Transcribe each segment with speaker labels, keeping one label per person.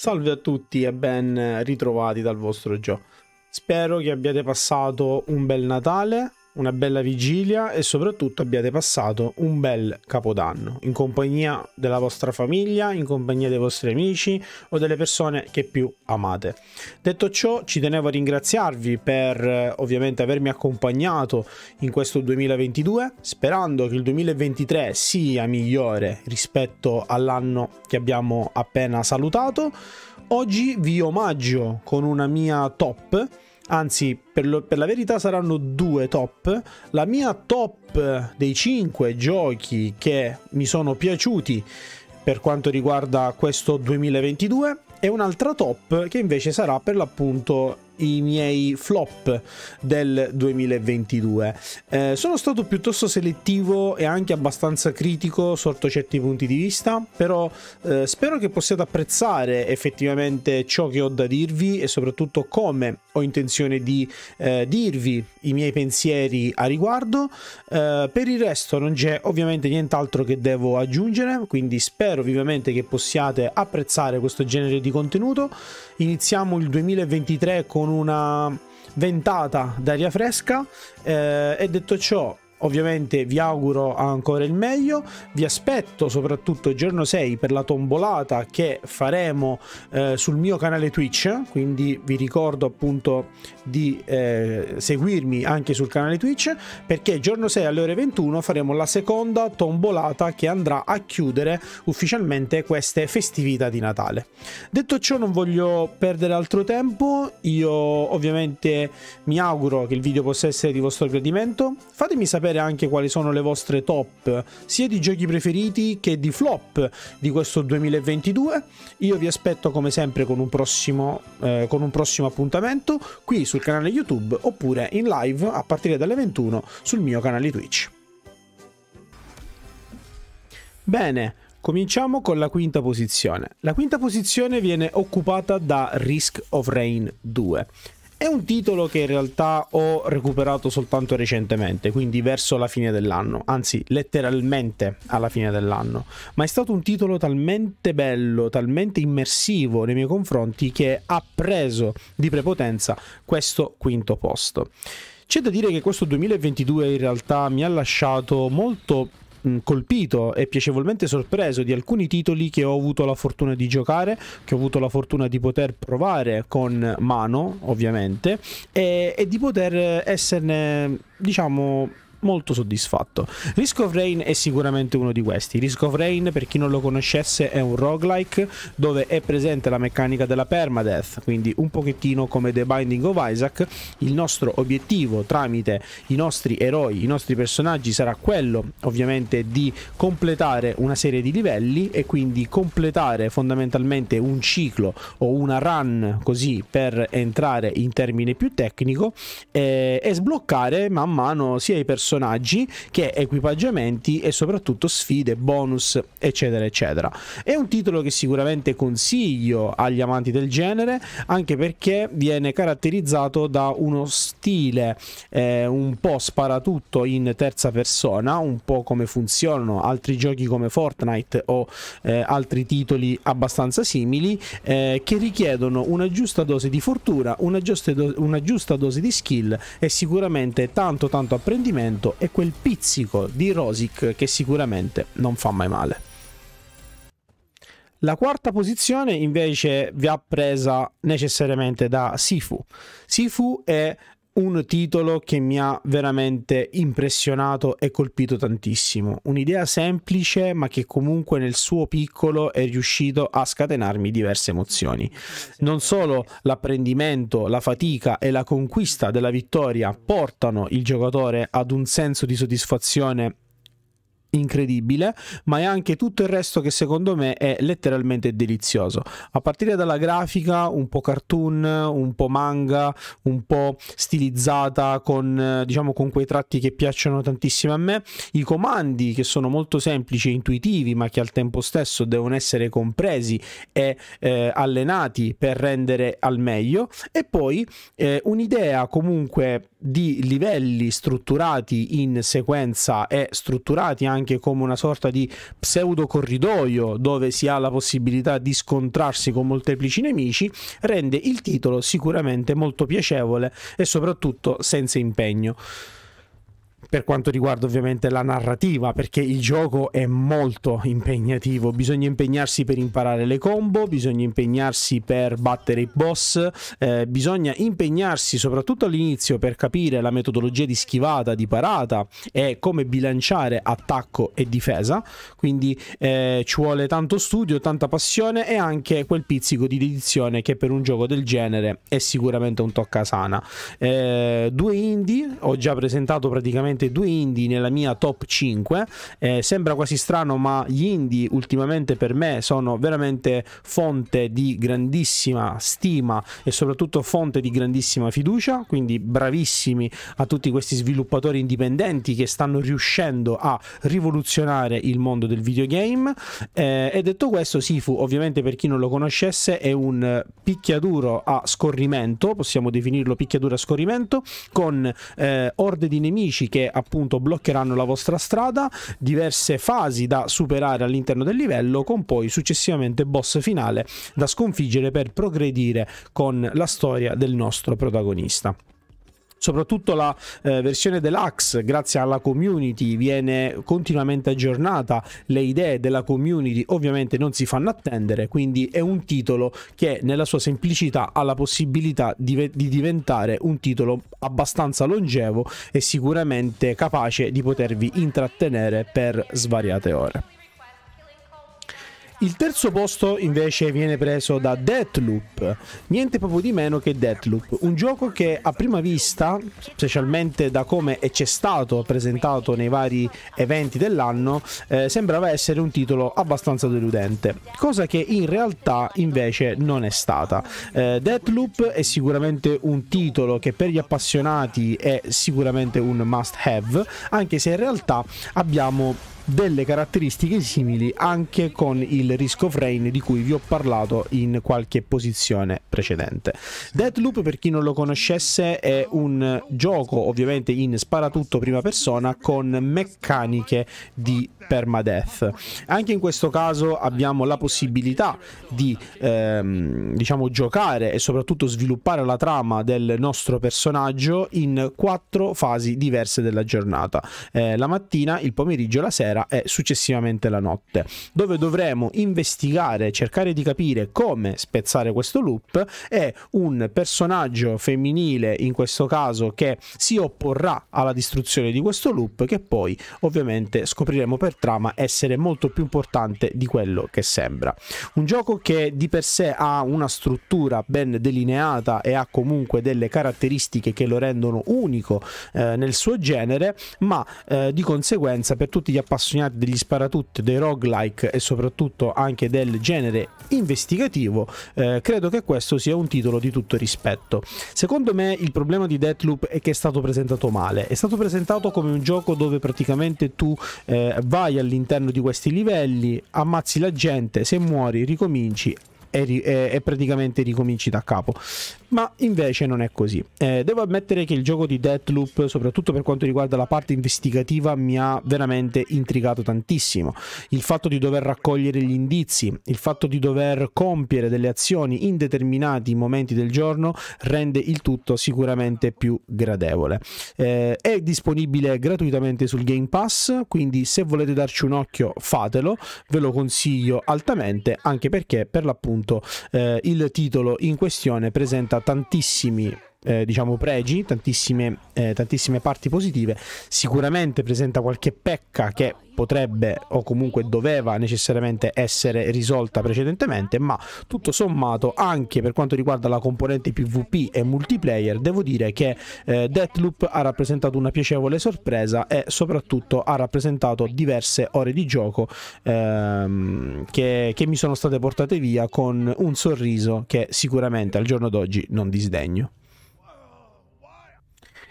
Speaker 1: Salve a tutti e ben ritrovati dal vostro Gio. Spero che abbiate passato un bel Natale una bella vigilia e soprattutto abbiate passato un bel capodanno in compagnia della vostra famiglia, in compagnia dei vostri amici o delle persone che più amate. Detto ciò, ci tenevo a ringraziarvi per eh, ovviamente avermi accompagnato in questo 2022, sperando che il 2023 sia migliore rispetto all'anno che abbiamo appena salutato. Oggi vi omaggio con una mia top anzi per, lo, per, la verità saranno due top, la mia top dei 5 giochi che mi sono piaciuti per quanto riguarda questo 2022 e un'altra top che invece sarà per l'appunto i miei flop del 2022. Eh, sono stato piuttosto selettivo e anche abbastanza critico sotto certi punti di vista, però eh, spero che possiate apprezzare effettivamente ciò che ho da dirvi e soprattutto come ho intenzione di eh, dirvi i miei pensieri a riguardo. Eh, per il resto non c'è ovviamente nient'altro che devo aggiungere, quindi spero vivamente che possiate apprezzare questo genere di contenuto. Iniziamo il 2023 con con una ventata d'aria fresca eh, e detto ciò Ovviamente vi auguro ancora il meglio, vi aspetto soprattutto il giorno 6 per la tombolata che faremo eh, sul mio canale Twitch, quindi vi ricordo appunto di eh, seguirmi anche sul canale Twitch perché il giorno 6 alle ore 21 faremo la seconda tombolata che andrà a chiudere ufficialmente queste festività di Natale. Detto ciò non voglio perdere altro tempo, io ovviamente mi auguro che il video possa essere di vostro gradimento, fatemi sapere sapere anche quali sono le vostre top, sia di giochi preferiti che di flop di questo 2022. Io vi aspetto come sempre con un prossimo, eh, con un prossimo appuntamento qui sul canale YouTube oppure in live a partire dalle 21 sul mio canale Twitch. Bene, Cominciamo con la quinta posizione. La quinta posizione viene occupata da Risk of Rain 2. È un titolo che in realtà ho recuperato soltanto recentemente, quindi verso la fine dell'anno, anzi letteralmente alla fine dell'anno, ma è stato un titolo talmente bello, talmente immersivo nei miei confronti che ha preso di prepotenza questo quinto posto. C'è da dire che questo 2022 in realtà mi ha lasciato molto Mm, colpito e piacevolmente sorpreso di alcuni titoli che ho avuto la fortuna di giocare, che ho avuto la fortuna di poter provare con mano, ovviamente, e, e di poter esserne, diciamo, molto soddisfatto. Risk of Rain è sicuramente uno di questi. Risk of Rain, per chi non lo conoscesse, è un roguelike dove è presente la meccanica della permadeath, quindi un pochettino come The Binding of Isaac. Il nostro obiettivo tramite i nostri eroi, i nostri personaggi sarà quello ovviamente di completare una serie di livelli e quindi completare fondamentalmente un ciclo o una run così per entrare in termine più tecnico eh, e sbloccare man mano sia i personaggi personaggi che equipaggiamenti e soprattutto sfide, bonus, eccetera, eccetera. È un titolo che sicuramente consiglio agli amanti del genere, anche perché viene caratterizzato da uno stile eh, un po' sparatutto in terza persona, un po' come funzionano altri giochi come Fortnite o eh, altri titoli abbastanza simili, eh, che richiedono una giusta dose di fortuna, una giusta, do una giusta dose di skill e sicuramente tanto tanto apprendimento tanto e quel pizzico di Rosic che sicuramente non fa mai male. La quarta posizione invece vi ha presa necessariamente da Sifu. Sifu è un titolo che mi ha veramente impressionato e colpito tantissimo. Un'idea semplice, ma che comunque nel suo piccolo è riuscito a scatenarmi diverse emozioni. Non solo l'apprendimento, la fatica e la conquista della vittoria portano il giocatore ad un senso di soddisfazione incredibile, ma è anche tutto il resto che secondo me è letteralmente delizioso. A partire dalla grafica un po' cartoon, un po' manga, un po' stilizzata con eh, diciamo con quei tratti che piacciono tantissimo a me, i comandi che sono molto semplici e intuitivi, ma che al tempo stesso devono essere compresi e eh, allenati per rendere al meglio e poi eh, un'idea comunque di livelli strutturati in sequenza e strutturati anche come una sorta di pseudo corridoio dove si ha la possibilità di scontrarsi con molteplici nemici rende il titolo sicuramente molto piacevole e soprattutto senza impegno per quanto riguarda ovviamente la narrativa, perché il gioco è molto impegnativo, bisogna impegnarsi per imparare le combo, bisogna impegnarsi per battere i boss, eh, bisogna impegnarsi soprattutto all'inizio per capire la metodologia di schivata, di parata e come bilanciare attacco e difesa, quindi eh, ci vuole tanto studio, tanta passione e anche quel pizzico di dedizione che per un gioco del genere è sicuramente un tocca sana. Eh, due indie, ho già presentato praticamente sicuramente due indie nella mia top 5. Eh, sembra quasi strano, ma gli indie ultimamente per me sono veramente fonte di grandissima stima e soprattutto fonte di grandissima fiducia. Quindi bravissimi a tutti questi sviluppatori indipendenti che stanno riuscendo a rivoluzionare il mondo del videogame. Eh, e detto questo, Sifu, ovviamente per chi non lo conoscesse, è un picchiaduro a scorrimento, possiamo definirlo picchiaduro a scorrimento, con eh, orde di nemici che che appunto bloccheranno la vostra strada, diverse fasi da superare all'interno del livello, con poi successivamente boss finale da sconfiggere per progredire con la storia del nostro protagonista soprattutto la eh, versione deluxe grazie alla community viene continuamente aggiornata le idee della community ovviamente non si fanno attendere quindi è un titolo che nella sua semplicità ha la possibilità di, di diventare un titolo abbastanza longevo e sicuramente capace di potervi intrattenere per svariate ore il terzo posto invece viene preso da Deathloop, niente proprio di meno che Deathloop, un gioco che a prima vista, specialmente da come è c'è stato presentato nei vari eventi dell'anno, eh, sembrava essere un titolo abbastanza deludente, cosa che in realtà invece non è stata. Eh, Deathloop è sicuramente un titolo che per gli appassionati è sicuramente un must have, anche se in realtà abbiamo delle caratteristiche simili anche con il risco frame di cui vi ho parlato in qualche posizione precedente. Deadloop per chi non lo conoscesse è un gioco ovviamente in sparatutto prima persona con meccaniche di permadeath. Anche in questo caso abbiamo la possibilità di ehm, diciamo giocare e soprattutto sviluppare la trama del nostro personaggio in quattro fasi diverse della giornata. Eh, la mattina, il pomeriggio, la sera sera e successivamente la notte, dove dovremo investigare, cercare di capire come spezzare questo loop e un personaggio femminile in questo caso che si opporrà alla distruzione di questo loop che poi ovviamente scopriremo per trama essere molto più importante di quello che sembra. Un gioco che di per sé ha una struttura ben delineata e ha comunque delle caratteristiche che lo rendono unico eh, nel suo genere, ma eh, di conseguenza per tutti gli appassionati appassionati degli sparatutto, dei roguelike e soprattutto anche del genere investigativo, eh, credo che questo sia un titolo di tutto rispetto. Secondo me il problema di Deathloop è che è stato presentato male, è stato presentato come un gioco dove praticamente tu eh, vai all'interno di questi livelli, ammazzi la gente, se muori ricominci e, e, e praticamente ricominci da capo ma invece non è così. Eh, devo ammettere che il gioco di Deathloop, soprattutto per quanto riguarda la parte investigativa, mi ha veramente intrigato tantissimo. Il fatto di dover raccogliere gli indizi, il fatto di dover compiere delle azioni in determinati momenti del giorno rende il tutto sicuramente più gradevole. Eh, è disponibile gratuitamente sul Game Pass, quindi se volete darci un occhio fatelo, ve lo consiglio altamente, anche perché per l'appunto eh, il titolo in questione presenta tantissimi eh, diciamo pregi, tantissime, eh, tantissime parti positive, sicuramente presenta qualche pecca che potrebbe o comunque doveva necessariamente essere risolta precedentemente, ma tutto sommato anche per quanto riguarda la componente PvP e multiplayer, devo dire che eh, Deathloop ha rappresentato una piacevole sorpresa e soprattutto ha rappresentato diverse ore di gioco ehm, che, che mi sono state portate via con un sorriso che sicuramente al giorno d'oggi non disdegno.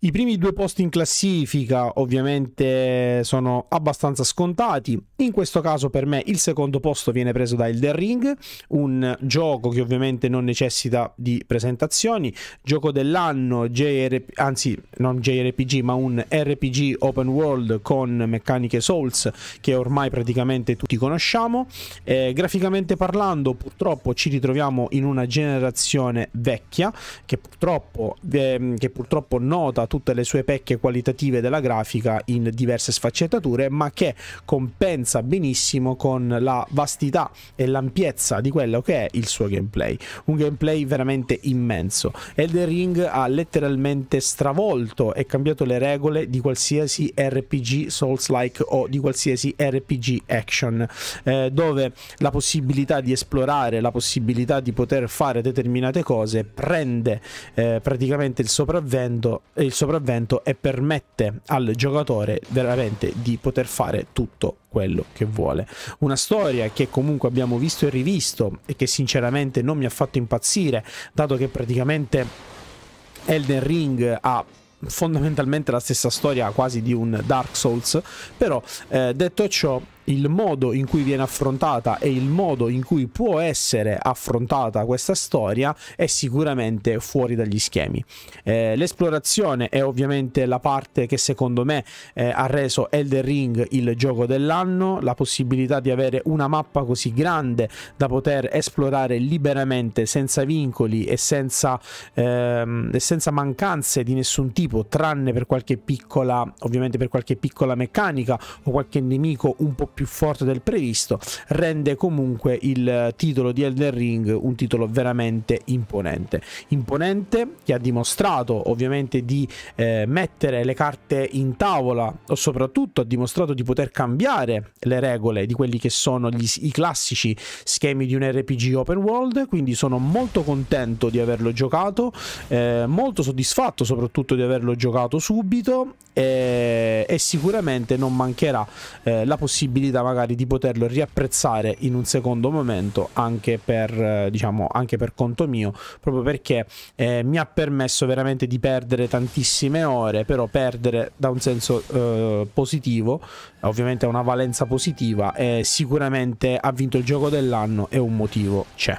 Speaker 1: I primi due posti in classifica ovviamente sono abbastanza scontati, in questo caso per me il secondo posto viene preso da Elden Ring, un gioco che ovviamente non necessita di presentazioni, gioco dell'anno, JR... anzi non JRPG ma un RPG open world con meccaniche Souls che ormai praticamente tutti conosciamo, eh, graficamente parlando purtroppo ci ritroviamo in una generazione vecchia che purtroppo, eh, che purtroppo nota tutte le sue pecche qualitative della grafica in diverse sfaccettature, ma che compensa benissimo con la vastità e l'ampiezza di quello che è il suo gameplay. Un gameplay veramente immenso. Elden Ring ha letteralmente stravolto e cambiato le regole di qualsiasi RPG Souls-like o di qualsiasi RPG action, eh, dove la possibilità di esplorare, la possibilità di poter fare determinate cose prende eh, praticamente il sopravvento, il sopravvento e permette al giocatore veramente di poter fare tutto quello che vuole. Una storia che comunque abbiamo visto e rivisto e che sinceramente non mi ha fatto impazzire, dato che praticamente Elden Ring ha fondamentalmente la stessa storia quasi di un Dark Souls, però eh, detto ciò il modo in cui viene affrontata e il modo in cui può essere affrontata questa storia è sicuramente fuori dagli schemi. Eh, l'esplorazione è ovviamente la parte che secondo me eh, ha reso Elder Ring il gioco dell'anno, la possibilità di avere una mappa così grande da poter esplorare liberamente senza vincoli e senza, ehm, senza mancanze di nessun tipo, tranne per qualche piccola, ovviamente per qualche piccola meccanica o qualche nemico un po' più più forte del previsto, rende comunque il titolo di Elden Ring un titolo veramente imponente. Imponente che ha dimostrato ovviamente di eh, mettere le carte in tavola, o soprattutto ha dimostrato di poter cambiare le regole di quelli che sono gli, i classici schemi di un RPG open world, quindi sono molto contento di averlo giocato, eh, molto soddisfatto soprattutto di averlo giocato subito eh, e sicuramente non mancherà eh, la possibilità possibilità magari di poterlo riapprezzare in un secondo momento anche per, eh, diciamo, anche per conto mio, proprio perché eh, mi ha permesso veramente di perdere tantissime ore, però perdere da un senso eh, positivo, ovviamente ha una valenza positiva e sicuramente ha vinto il gioco dell'anno e un motivo c'è.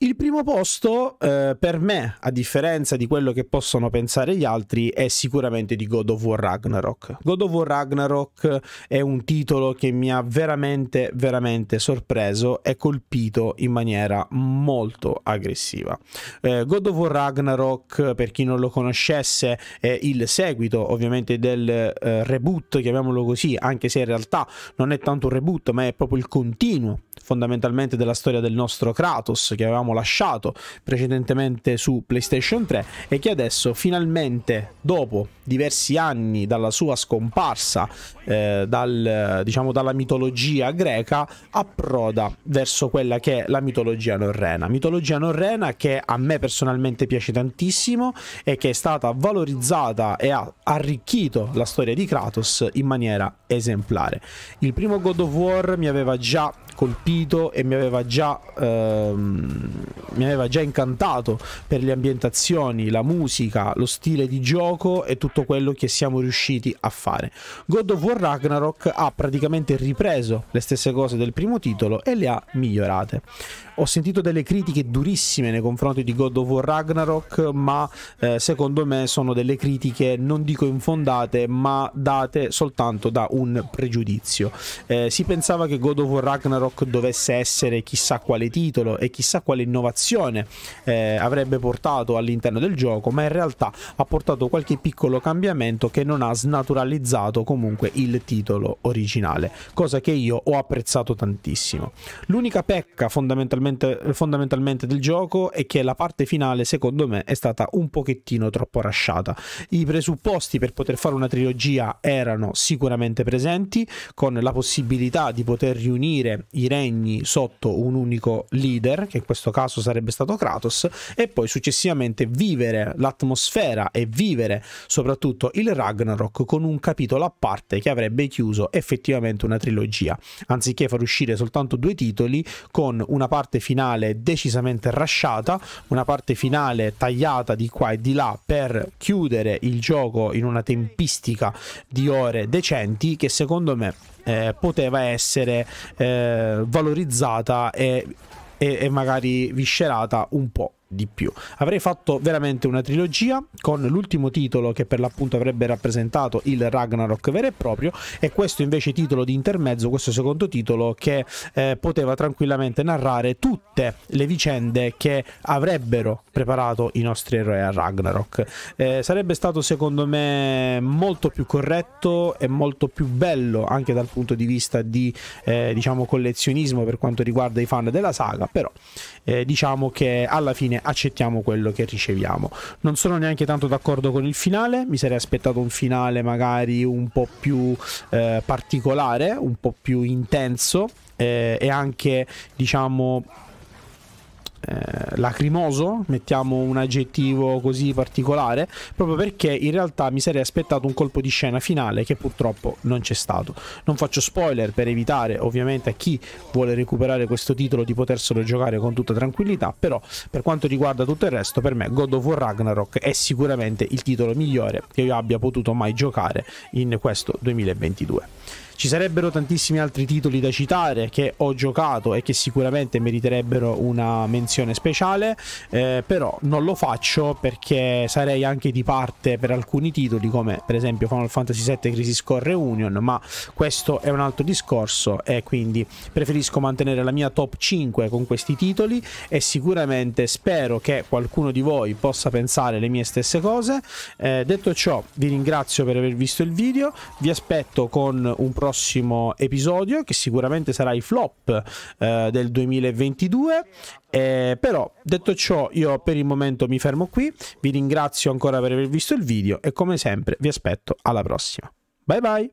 Speaker 1: Il primo posto eh, per me, a differenza di quello che possono pensare gli altri, è sicuramente di God of War Ragnarok. God of War Ragnarok è un titolo che mi ha veramente, veramente sorpreso e colpito in maniera molto aggressiva. Eh, God of War Ragnarok, per chi non lo conoscesse, è il seguito ovviamente del eh, reboot, chiamiamolo così, anche se in realtà non è tanto un reboot, ma è proprio il continuo fondamentalmente della storia del nostro Kratos che avevamo avevamo lasciato precedentemente su PlayStation 3 e che adesso finalmente dopo diversi anni dalla sua scomparsa eh, dal, diciamo, dalla mitologia greca approda verso quella che è la mitologia norrena. Mitologia norrena che a me personalmente piace tantissimo e che è stata valorizzata e ha arricchito la storia di Kratos in maniera esemplare. Il primo God of War mi aveva già colpito e mi aveva già ehm, mi aveva già incantato per le ambientazioni, la musica, lo stile di gioco e tutto quello che siamo riusciti a fare. God of War Ragnarok ha praticamente ripreso le stesse cose del primo titolo e le ha migliorate ho sentito delle critiche durissime nei confronti di God of War Ragnarok, ma eh, secondo me sono delle critiche non dico infondate, ma date soltanto da un pregiudizio. Eh, si pensava che God of War Ragnarok dovesse essere chissà quale titolo e chissà quale innovazione eh, avrebbe portato all'interno del gioco, ma in realtà ha portato qualche piccolo cambiamento che non ha snaturalizzato comunque il titolo originale, cosa che io ho apprezzato tantissimo. L'unica pecca fondamentalmente fondamentalmente del gioco è che la parte finale secondo me è stata un pochettino troppo rasciata. I presupposti per poter fare una trilogia erano sicuramente presenti con la possibilità di poter riunire i regni sotto un unico leader, che in questo caso sarebbe stato Kratos, e poi successivamente vivere l'atmosfera e vivere soprattutto il Ragnarok con un capitolo a parte che avrebbe chiuso effettivamente una trilogia, anziché far uscire soltanto due titoli con una parte parte finale decisamente rasciata, una parte finale tagliata di qua e di là per chiudere il gioco in una tempistica di ore decenti che secondo me eh, poteva essere eh, valorizzata e, e, e magari viscerata un po' di più. Avrei fatto veramente una trilogia con l'ultimo titolo che per l'appunto avrebbe rappresentato il Ragnarok vero e proprio e questo invece titolo di intermezzo, questo secondo titolo che eh, poteva tranquillamente narrare tutte le vicende che avrebbero preparato i nostri eroi a Ragnarok. Eh, sarebbe stato secondo me molto più corretto e molto più bello anche dal punto di vista di eh, diciamo collezionismo per quanto riguarda i fan della saga, però eh, diciamo che alla fine fine accettiamo quello che riceviamo. Non sono neanche tanto d'accordo con il finale, mi sarei aspettato un finale magari un po' più eh, particolare, un po' più intenso eh, e anche diciamo eh, lacrimoso, mettiamo un aggettivo così particolare, proprio perché in realtà mi sarei aspettato un colpo di scena finale che purtroppo non c'è stato. Non faccio spoiler per evitare ovviamente a chi vuole recuperare questo titolo di poterselo giocare con tutta tranquillità, però per quanto riguarda tutto il resto, per me God of War Ragnarok è sicuramente il titolo migliore che io abbia potuto mai giocare in questo 2022. Ci sarebbero tantissimi altri titoli da citare che ho giocato e che sicuramente meriterebbero una menzione speciale, eh, però non lo faccio perché sarei anche di parte per alcuni titoli come per esempio Final Fantasy VII Crisis Core Reunion, ma questo è un altro discorso e quindi preferisco mantenere la mia top 5 con questi titoli e sicuramente spero che qualcuno di voi possa pensare le mie stesse cose. Eh, detto ciò vi ringrazio per aver visto il video, vi aspetto con un prossimo prossimo episodio che sicuramente sarà i flop eh, del 2022 eh, però detto ciò io per il momento mi fermo qui vi ringrazio ancora per aver visto il video e come sempre vi aspetto alla prossima bye bye